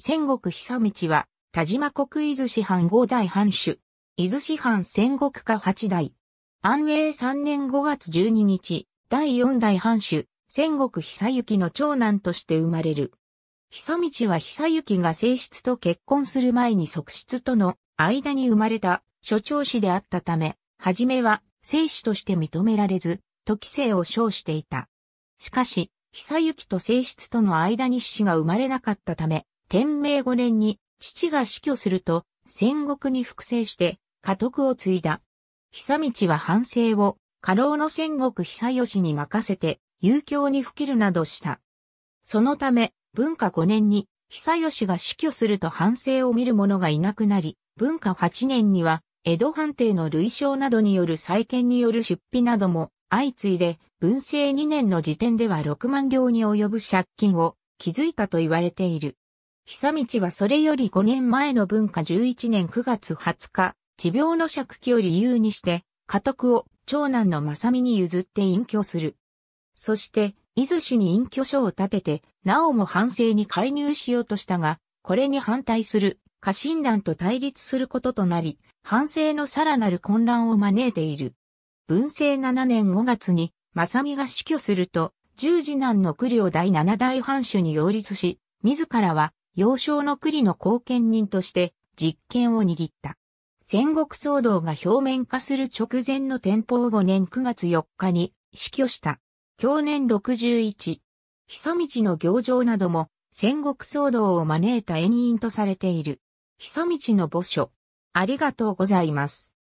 戦国久道は、田島国伊豆市藩五代藩主。伊豆市藩戦国家八代。安永三年五月十二日、第四代藩主、戦国久行の長男として生まれる。久道は久行が正室と結婚する前に側室との間に生まれた所長子であったため、はじめは正子として認められず、時世を称していた。しかし、久行と正室との間に死が生まれなかったため、天明5年に父が死去すると戦国に複製して家督を継いだ。久道は反省を家老の戦国久吉に任せて、遊興に吹けるなどした。そのため、文化5年に、久吉が死去すると反省を見る者がいなくなり、文化8年には、江戸藩邸の類称などによる再建による出費なども、相次いで、文政2年の時点では6万両に及ぶ借金を築いたと言われている。久道はそれより5年前の文化11年9月20日、持病の借期を理由にして、家督を長男の正美に譲って隠居する。そして、伊豆市に隠居所を建てて、なおも反省に介入しようとしたが、これに反対する、家臣団と対立することとなり、反省のさらなる混乱を招いている。文政7年5月に、正美が死去すると、十次男の九両第七代藩主に擁立し、自らは幼少の栗の後見人として実権を握った。戦国騒動が表面化する直前の天保5年9月4日に死去した。去年61。久道の行状なども戦国騒動を招いた遠因とされている。久道の墓所。ありがとうございます。